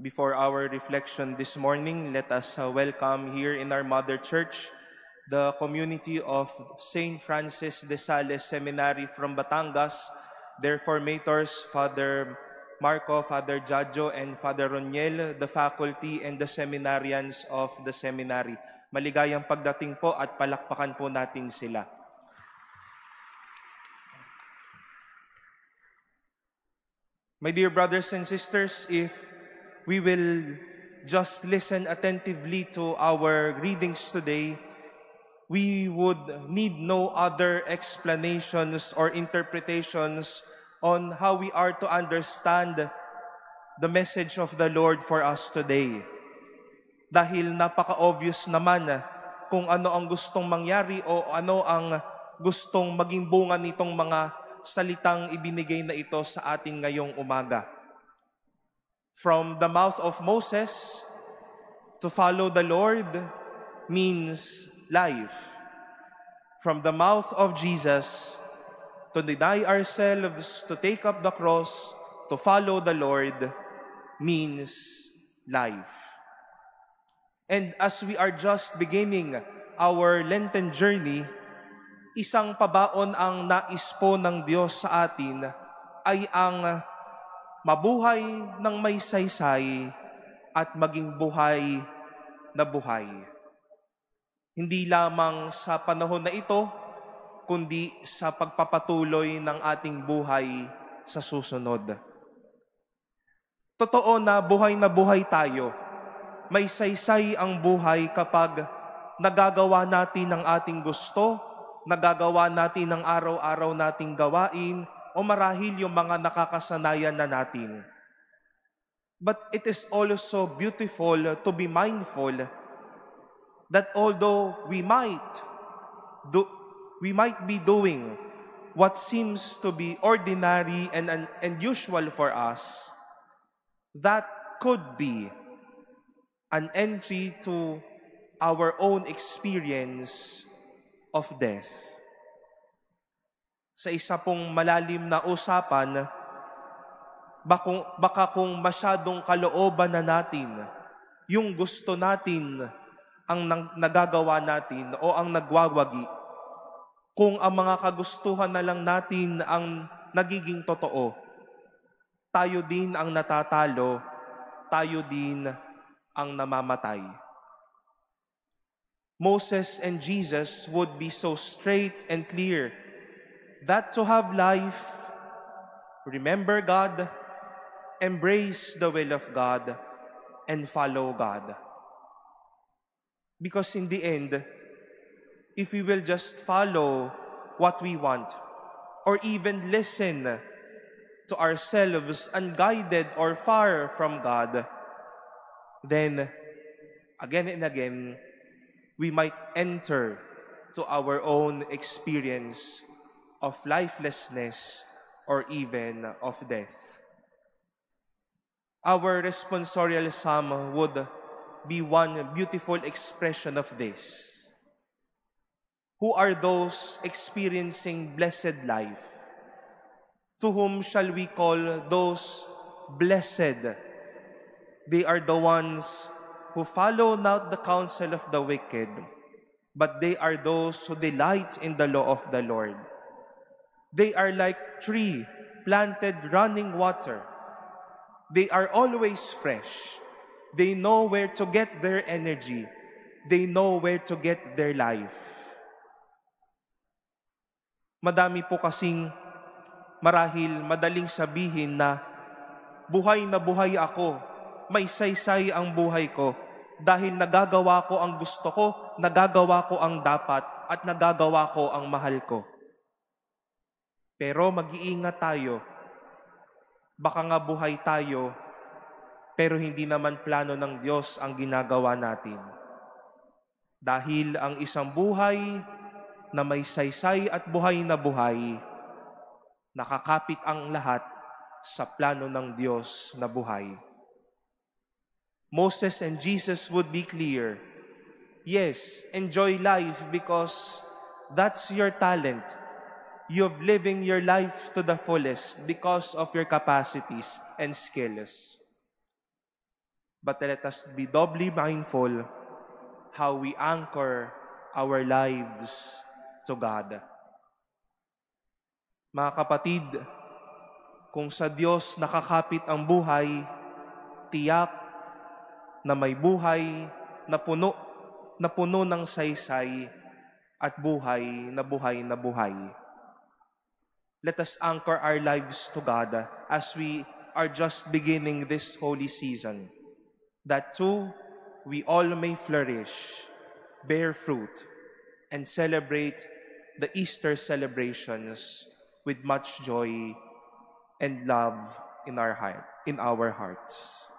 Before our reflection this morning, let us uh, welcome here in our Mother Church the community of St. Francis de Sales Seminary from Batangas, their formators, Father Marco, Father Jajo, and Father Roniel, the faculty and the seminarians of the seminary. Maligayang pagdating po at palakpakan po natin sila. My dear brothers and sisters, if we will just listen attentively to our readings today, we would need no other explanations or interpretations on how we are to understand the message of the Lord for us today. Dahil napaka-obvious naman kung ano ang gustong mangyari o ano ang gustong maging bunga nitong mga salitang ibinigay na ito sa ating ngayong umaga from the mouth of Moses, to follow the Lord means life. From the mouth of Jesus, to deny ourselves, to take up the cross, to follow the Lord means life. And as we are just beginning our Lenten journey, isang pabaon ang naispo ng Diyos sa atin ay ang mabuhay ng may saysay at maging buhay na buhay. Hindi lamang sa panahon na ito, kundi sa pagpapatuloy ng ating buhay sa susunod. Totoo na buhay na buhay tayo. May saysay ang buhay kapag nagagawa natin ang ating gusto, nagagawa natin ang araw-araw nating gawain, o marahil yung mga nakakasanayan na natin. But it is also beautiful to be mindful that although we might do, we might be doing what seems to be ordinary and un- unusual for us, that could be an entry to our own experience of death sa isa pong malalim na usapan, baka kung masyadong kalooban na natin, yung gusto natin ang nagagawa natin o ang nagwawagi, kung ang mga kagustuhan na lang natin ang nagiging totoo, tayo din ang natatalo, tayo din ang namamatay. Moses and Jesus would be so straight and clear that to have life, remember God, embrace the will of God, and follow God. Because in the end, if we will just follow what we want, or even listen to ourselves unguided or far from God, then again and again, we might enter to our own experience of lifelessness, or even of death. Our responsorial psalm would be one beautiful expression of this. Who are those experiencing blessed life? To whom shall we call those blessed? They are the ones who follow not the counsel of the wicked, but they are those who delight in the law of the Lord. They are like tree planted running water. They are always fresh. They know where to get their energy. They know where to get their life. Madami po kasing marahil madaling sabihin na buhay na buhay ako, may saysay ang buhay ko dahil nagagawa ko ang gusto ko, nagagawa ko ang dapat at nagagawa ko ang mahal ko. Pero mag-iingat tayo. Baka nga buhay tayo, pero hindi naman plano ng Diyos ang ginagawa natin. Dahil ang isang buhay na may saysay at buhay na buhay, nakakapit ang lahat sa plano ng Diyos na buhay. Moses and Jesus would be clear. Yes, enjoy life because that's your talent you're living your life to the fullest because of your capacities and skills. But let us be doubly mindful how we anchor our lives to God. Mga kapatid, kung sa Diyos nakakapit ang buhay, tiyak na may buhay na puno, na puno ng saysay at buhay na buhay na buhay. Let us anchor our lives to God as we are just beginning this holy season, that too we all may flourish, bear fruit, and celebrate the Easter celebrations with much joy and love in our heart, in our hearts.